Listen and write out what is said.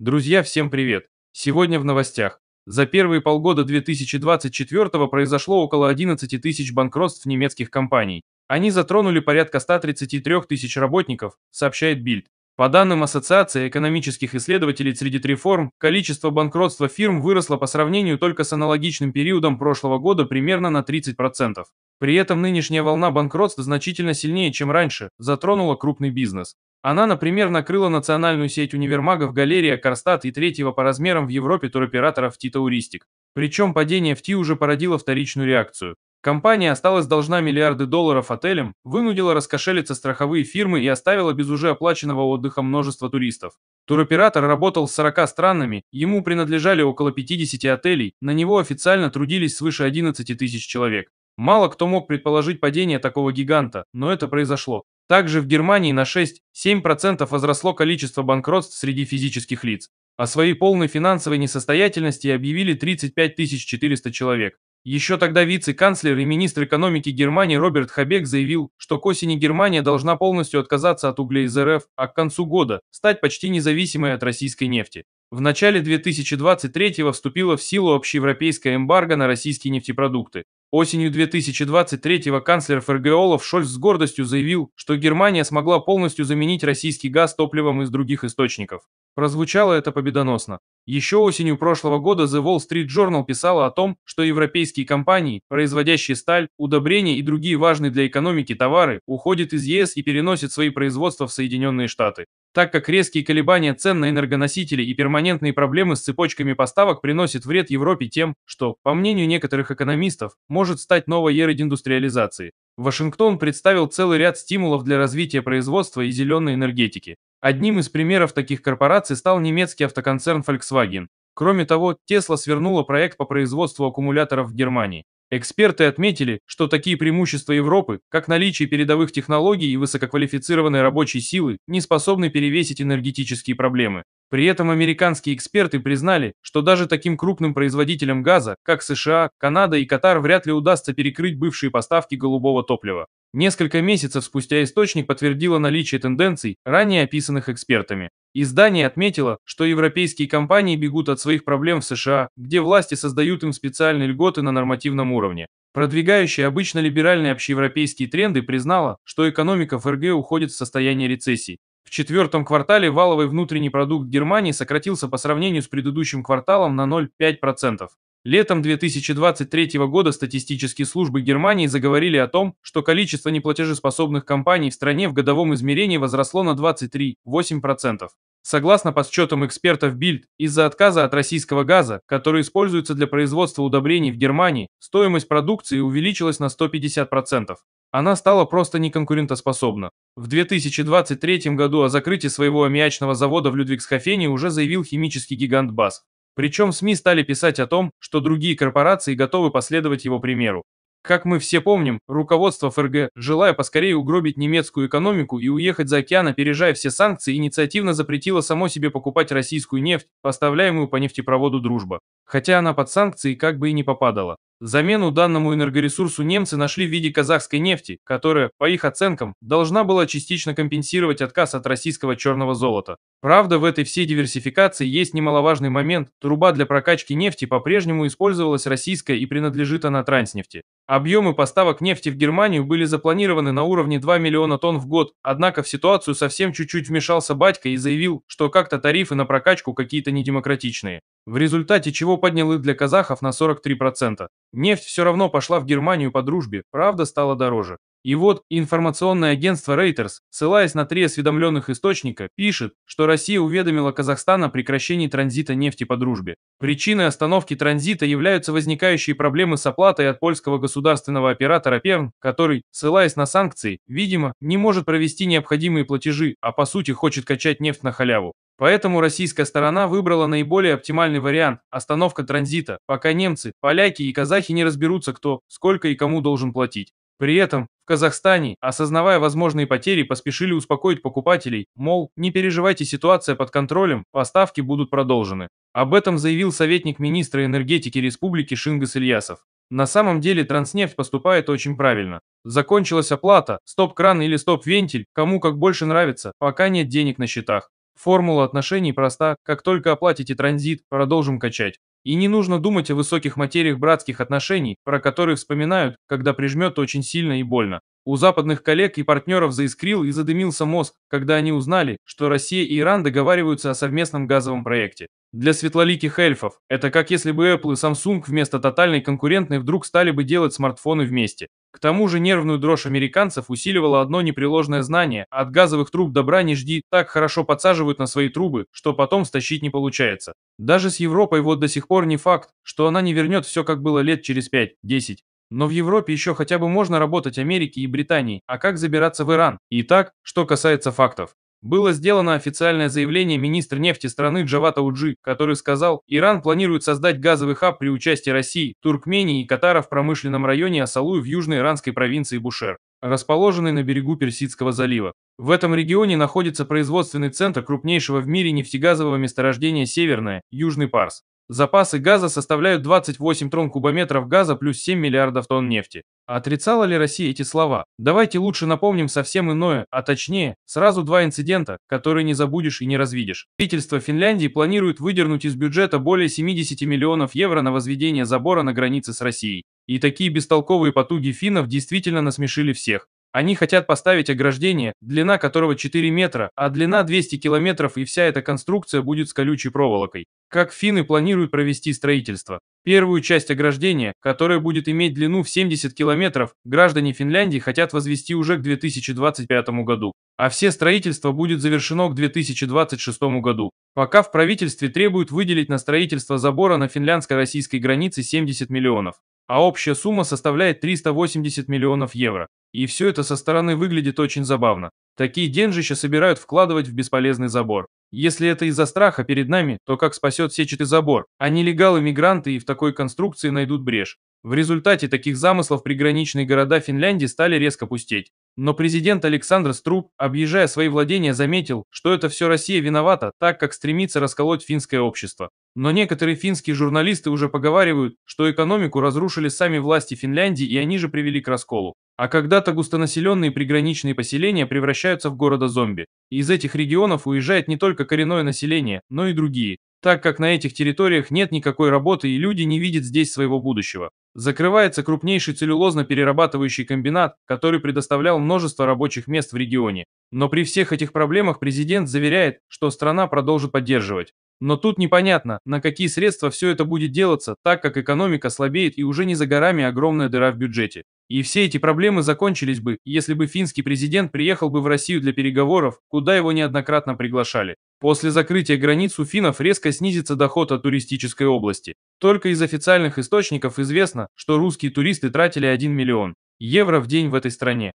Друзья, всем привет! Сегодня в новостях. За первые полгода 2024 произошло около 11 тысяч банкротств немецких компаний. Они затронули порядка 133 тысяч работников, сообщает Бильд. По данным Ассоциации экономических исследователей среди реформ, количество банкротства фирм выросло по сравнению только с аналогичным периодом прошлого года примерно на 30%. При этом нынешняя волна банкротств значительно сильнее, чем раньше, затронула крупный бизнес. Она, например, накрыла национальную сеть универмагов Галерия, Карстат и третьего по размерам в Европе туроператоров Титауристик. Причем падение в Ти уже породило вторичную реакцию. Компания осталась должна миллиарды долларов отелям, вынудила раскошелиться страховые фирмы и оставила без уже оплаченного отдыха множество туристов. Туроператор работал с 40 странами, ему принадлежали около 50 отелей, на него официально трудились свыше 11 тысяч человек. Мало кто мог предположить падение такого гиганта, но это произошло. Также в Германии на 6-7% возросло количество банкротств среди физических лиц. О а своей полной финансовой несостоятельности объявили 35 400 человек. Еще тогда вице-канцлер и министр экономики Германии Роберт Хабек заявил, что к осени Германия должна полностью отказаться от угля из РФ, а к концу года стать почти независимой от российской нефти. В начале 2023 вступила в силу общеевропейская эмбарго на российские нефтепродукты. Осенью 2023-го канцлер ФРГ Олаф Шольц с гордостью заявил, что Германия смогла полностью заменить российский газ топливом из других источников. Прозвучало это победоносно. Еще осенью прошлого года The Wall Street Journal писала о том, что европейские компании, производящие сталь, удобрения и другие важные для экономики товары, уходят из ЕС и переносят свои производства в Соединенные Штаты. Так как резкие колебания цен на энергоносители и перманентные проблемы с цепочками поставок приносят вред Европе тем, что, по мнению некоторых экономистов, может стать новой эрой индустриализации. Вашингтон представил целый ряд стимулов для развития производства и зеленой энергетики. Одним из примеров таких корпораций стал немецкий автоконцерн Volkswagen. Кроме того, Tesla свернула проект по производству аккумуляторов в Германии. Эксперты отметили, что такие преимущества Европы, как наличие передовых технологий и высококвалифицированной рабочей силы, не способны перевесить энергетические проблемы. При этом американские эксперты признали, что даже таким крупным производителям газа, как США, Канада и Катар, вряд ли удастся перекрыть бывшие поставки голубого топлива. Несколько месяцев спустя источник подтвердила наличие тенденций, ранее описанных экспертами. Издание отметило, что европейские компании бегут от своих проблем в США, где власти создают им специальные льготы на нормативном уровне. Продвигающая обычно либеральные общеевропейские тренды признала, что экономика ФРГ уходит в состояние рецессии. В четвертом квартале валовый внутренний продукт Германии сократился по сравнению с предыдущим кварталом на 0,5%. Летом 2023 года статистические службы Германии заговорили о том, что количество неплатежеспособных компаний в стране в годовом измерении возросло на 23,8%. Согласно подсчетам экспертов Бильд, из-за отказа от российского газа, который используется для производства удобрений в Германии, стоимость продукции увеличилась на 150%. Она стала просто неконкурентоспособна. В 2023 году о закрытии своего аммиачного завода в Людвигсхофене уже заявил химический гигант БАС. Причем СМИ стали писать о том, что другие корпорации готовы последовать его примеру. Как мы все помним, руководство ФРГ, желая поскорее угробить немецкую экономику и уехать за океан, опережая все санкции, инициативно запретило само себе покупать российскую нефть, поставляемую по нефтепроводу «Дружба». Хотя она под санкции как бы и не попадала. Замену данному энергоресурсу немцы нашли в виде казахской нефти, которая, по их оценкам, должна была частично компенсировать отказ от российского черного золота. Правда, в этой всей диверсификации есть немаловажный момент – труба для прокачки нефти по-прежнему использовалась российская и принадлежит она Транснефти. Объемы поставок нефти в Германию были запланированы на уровне 2 миллиона тонн в год, однако в ситуацию совсем чуть-чуть вмешался батька и заявил, что как-то тарифы на прокачку какие-то недемократичные. В результате чего подняли для казахов на 43%. Нефть все равно пошла в Германию по дружбе, правда стала дороже. И вот информационное агентство Reuters, ссылаясь на три осведомленных источника, пишет, что Россия уведомила Казахстан о прекращении транзита нефти по дружбе. Причиной остановки транзита являются возникающие проблемы с оплатой от польского государственного оператора ПЕВН, который, ссылаясь на санкции, видимо, не может провести необходимые платежи, а по сути хочет качать нефть на халяву. Поэтому российская сторона выбрала наиболее оптимальный вариант – остановка транзита, пока немцы, поляки и казахи не разберутся, кто, сколько и кому должен платить. При этом Казахстане, осознавая возможные потери, поспешили успокоить покупателей, мол, не переживайте, ситуация под контролем, поставки будут продолжены. Об этом заявил советник министра энергетики республики Шингас Ильясов. На самом деле транснефть поступает очень правильно. Закончилась оплата, стоп-кран или стоп-вентиль, кому как больше нравится, пока нет денег на счетах. Формула отношений проста, как только оплатите транзит, продолжим качать. И не нужно думать о высоких материях братских отношений, про которые вспоминают, когда прижмет очень сильно и больно. У западных коллег и партнеров заискрил и задымился мозг, когда они узнали, что Россия и Иран договариваются о совместном газовом проекте. Для светлоликих эльфов это как если бы Apple и Samsung вместо тотальной конкурентной вдруг стали бы делать смартфоны вместе. К тому же нервную дрожь американцев усиливало одно непреложное знание – от газовых труб добра не жди, так хорошо подсаживают на свои трубы, что потом стащить не получается. Даже с Европой вот до сих пор не факт, что она не вернет все как было лет через 5-10. Но в Европе еще хотя бы можно работать Америке и Британии, а как забираться в Иран? И так, что касается фактов. Было сделано официальное заявление министра нефти страны Джавата Уджи, который сказал, Иран планирует создать газовый хаб при участии России, Туркмении и Катара в промышленном районе Асалуй в южной иранской провинции Бушер, расположенной на берегу Персидского залива. В этом регионе находится производственный центр крупнейшего в мире нефтегазового месторождения «Северное» – Южный Парс. Запасы газа составляют 28 трон кубометров газа плюс 7 миллиардов тонн нефти. Отрицала ли Россия эти слова? Давайте лучше напомним совсем иное, а точнее, сразу два инцидента, которые не забудешь и не развидишь. Правительство Финляндии планирует выдернуть из бюджета более 70 миллионов евро на возведение забора на границе с Россией. И такие бестолковые потуги финнов действительно насмешили всех. Они хотят поставить ограждение, длина которого 4 метра, а длина 200 километров и вся эта конструкция будет с колючей проволокой. Как финны планируют провести строительство? Первую часть ограждения, которая будет иметь длину в 70 километров, граждане Финляндии хотят возвести уже к 2025 году, а все строительство будет завершено к 2026 году. Пока в правительстве требуют выделить на строительство забора на финляндско-российской границе 70 миллионов а общая сумма составляет 380 миллионов евро. И все это со стороны выглядит очень забавно. Такие деньжища собирают вкладывать в бесполезный забор. Если это из-за страха перед нами, то как спасет сетчатый забор? А нелегалы-мигранты и в такой конструкции найдут брешь. В результате таких замыслов приграничные города Финляндии стали резко пустеть. Но президент Александр Струб, объезжая свои владения, заметил, что это все Россия виновата, так как стремится расколоть финское общество. Но некоторые финские журналисты уже поговаривают, что экономику разрушили сами власти Финляндии и они же привели к расколу. А когда-то густонаселенные приграничные поселения превращаются в города-зомби. Из этих регионов уезжает не только коренное население, но и другие так как на этих территориях нет никакой работы и люди не видят здесь своего будущего. Закрывается крупнейший целлюлозно-перерабатывающий комбинат, который предоставлял множество рабочих мест в регионе. Но при всех этих проблемах президент заверяет, что страна продолжит поддерживать. Но тут непонятно, на какие средства все это будет делаться, так как экономика слабеет и уже не за горами огромная дыра в бюджете. И все эти проблемы закончились бы, если бы финский президент приехал бы в Россию для переговоров, куда его неоднократно приглашали. После закрытия границ у финнов резко снизится доход от туристической области. Только из официальных источников известно, что русские туристы тратили 1 миллион евро в день в этой стране.